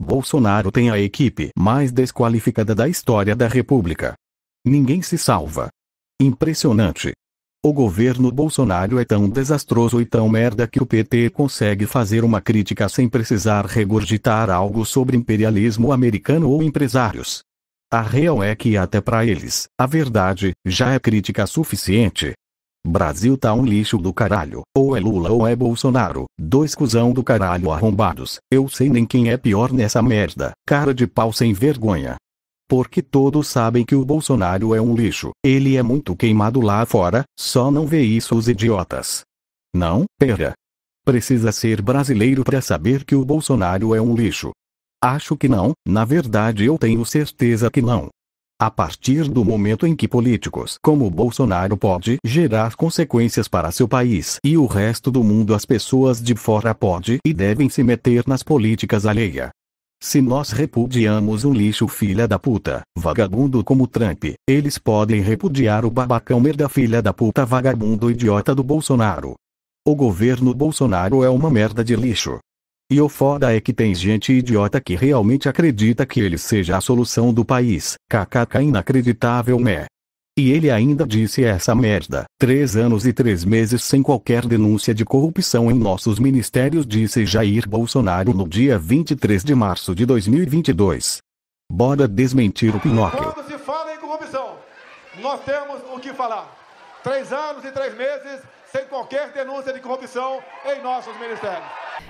Bolsonaro tem a equipe mais desqualificada da história da República. Ninguém se salva. Impressionante. O governo Bolsonaro é tão desastroso e tão merda que o PT consegue fazer uma crítica sem precisar regurgitar algo sobre imperialismo americano ou empresários. A real é que até para eles, a verdade já é crítica suficiente. Brasil tá um lixo do caralho. Ou é Lula ou é Bolsonaro. Dois cuzão do caralho arrombados. Eu sei nem quem é pior nessa merda. Cara de pau sem vergonha. Porque todos sabem que o Bolsonaro é um lixo. Ele é muito queimado lá fora, só não vê isso os idiotas. Não, pera. Precisa ser brasileiro para saber que o Bolsonaro é um lixo. Acho que não, na verdade eu tenho certeza que não. A partir do momento em que políticos como Bolsonaro pode gerar consequências para seu país e o resto do mundo, as pessoas de fora pode e devem se meter nas políticas alheia. Se nós repudiamos um lixo filha da puta, vagabundo como Trump, eles podem repudiar o babacão merda filha da puta vagabundo idiota do Bolsonaro. O governo Bolsonaro é uma merda de lixo, e o foda é que tem gente idiota que realmente acredita que ele seja a solução do país. KKK inacreditável, né? E ele ainda disse essa merda. Três anos e três meses sem qualquer denúncia de corrupção em nossos ministérios, disse Jair Bolsonaro no dia 23 de março de 2022. Bora desmentir o Pinóquio. Quando se fala em corrupção, nós temos o que falar. Três anos e três meses sem qualquer denúncia de corrupção em nossos ministérios.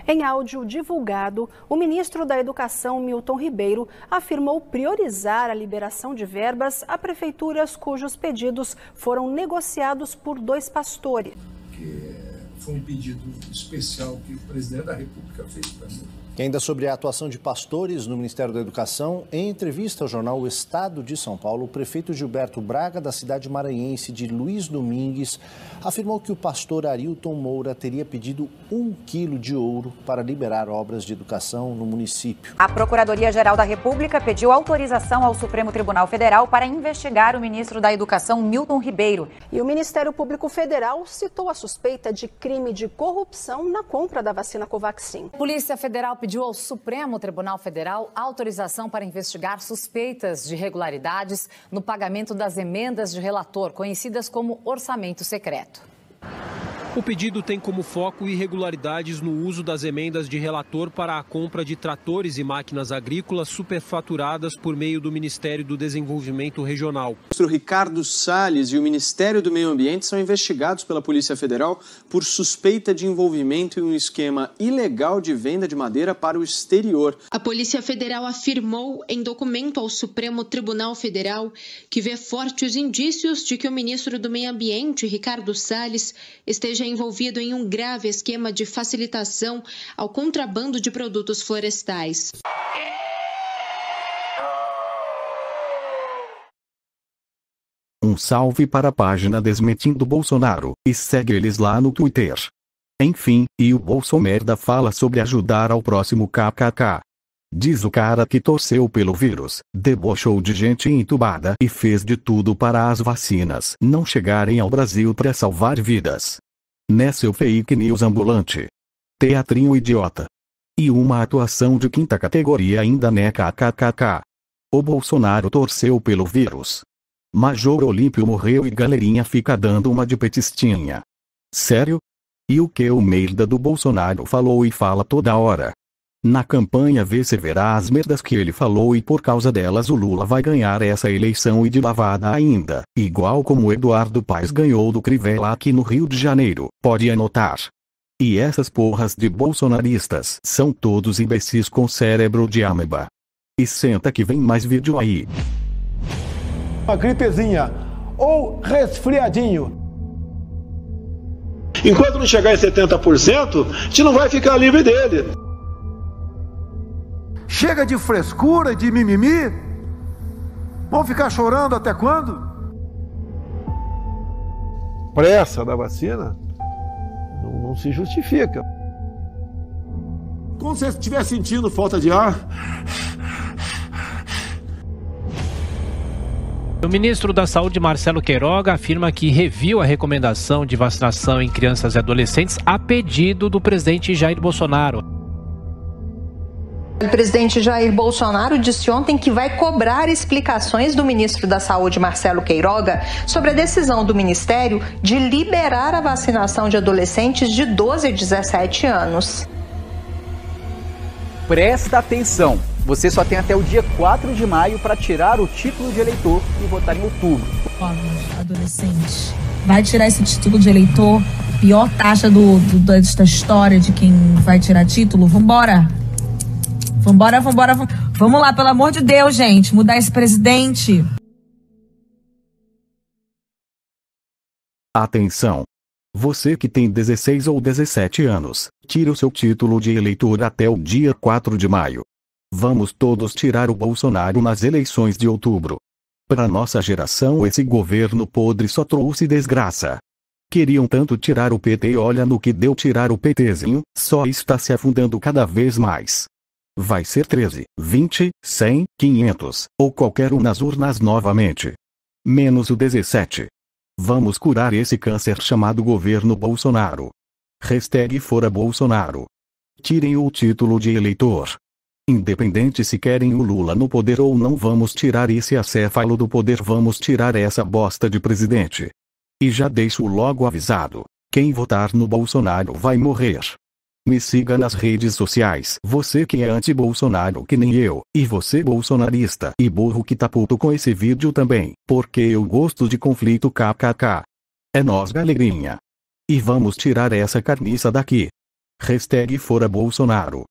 Em áudio divulgado, o ministro da Educação, Milton Ribeiro, afirmou priorizar a liberação de verbas a prefeituras cujos pedidos foram negociados por dois pastores. Que é, foi um pedido especial que o presidente da República fez para mim e ainda sobre a atuação de pastores no Ministério da Educação, em entrevista ao jornal O Estado de São Paulo, o prefeito Gilberto Braga, da cidade maranhense de Luiz Domingues, afirmou que o pastor Arilton Moura teria pedido um quilo de ouro para liberar obras de educação no município. A Procuradoria-Geral da República pediu autorização ao Supremo Tribunal Federal para investigar o ministro da Educação, Milton Ribeiro. E o Ministério Público Federal citou a suspeita de crime de corrupção na compra da vacina Covaxin. Polícia Federal pediu pediu ao Supremo Tribunal Federal autorização para investigar suspeitas de irregularidades no pagamento das emendas de relator, conhecidas como orçamento secreto. O pedido tem como foco irregularidades no uso das emendas de relator para a compra de tratores e máquinas agrícolas superfaturadas por meio do Ministério do Desenvolvimento Regional. O ministro Ricardo Salles e o Ministério do Meio Ambiente são investigados pela Polícia Federal por suspeita de envolvimento em um esquema ilegal de venda de madeira para o exterior. A Polícia Federal afirmou em documento ao Supremo Tribunal Federal que vê fortes indícios de que o ministro do Meio Ambiente, Ricardo Salles, esteja esteja envolvido em um grave esquema de facilitação ao contrabando de produtos florestais. Um salve para a página Desmentindo Bolsonaro, e segue eles lá no Twitter. Enfim, e o Bolsomerda fala sobre ajudar ao próximo kkk. Diz o cara que torceu pelo vírus, debochou de gente entubada e fez de tudo para as vacinas não chegarem ao Brasil para salvar vidas. Né seu fake news ambulante. Teatrinho idiota. E uma atuação de quinta categoria ainda né kkkk. O Bolsonaro torceu pelo vírus. Major Olímpio morreu e galerinha fica dando uma de petistinha. Sério? E o que o merda do Bolsonaro falou e fala toda hora? Na campanha se verá as merdas que ele falou e por causa delas o Lula vai ganhar essa eleição e de lavada ainda, igual como Eduardo Paes ganhou do Crivella aqui no Rio de Janeiro, pode anotar. E essas porras de bolsonaristas são todos imbecis com cérebro de ameba. E senta que vem mais vídeo aí. Uma gripezinha ou resfriadinho. Enquanto não chegar em 70%, a gente não vai ficar livre dele. Chega de frescura, de mimimi. Vão ficar chorando até quando? Pressa da vacina não, não se justifica. Como se estiver sentindo falta de ar. O ministro da Saúde, Marcelo Queiroga, afirma que reviu a recomendação de vacinação em crianças e adolescentes a pedido do presidente Jair Bolsonaro. O presidente Jair Bolsonaro disse ontem que vai cobrar explicações do ministro da Saúde, Marcelo Queiroga, sobre a decisão do ministério de liberar a vacinação de adolescentes de 12 a 17 anos. Presta atenção! Você só tem até o dia 4 de maio para tirar o título de eleitor e votar em outubro. adolescente, vai tirar esse título de eleitor? Pior taxa do, do da história de quem vai tirar título? Vambora! Vambora, vambora, vambora. Vamos lá, pelo amor de Deus, gente. Mudar esse presidente. Atenção! Você que tem 16 ou 17 anos, tira o seu título de eleitor até o dia 4 de maio. Vamos todos tirar o Bolsonaro nas eleições de outubro. Para nossa geração, esse governo podre só trouxe desgraça. Queriam tanto tirar o PT e olha no que deu tirar o PTzinho, só está se afundando cada vez mais vai ser 13, 20, 100, 500, ou qualquer um nas urnas novamente. Menos o 17. Vamos curar esse câncer chamado governo Bolsonaro. Hashtag fora Bolsonaro. Tirem o título de eleitor. Independente se querem o Lula no poder ou não, vamos tirar esse acéfalo do poder, vamos tirar essa bosta de presidente. E já deixo logo avisado: quem votar no Bolsonaro vai morrer. Me siga nas redes sociais. Você que é anti-Bolsonaro que nem eu, e você bolsonarista e burro que tá puto com esse vídeo também, porque eu gosto de conflito kkk. É nós galerinha. E vamos tirar essa carniça daqui. Hashtag fora Bolsonaro.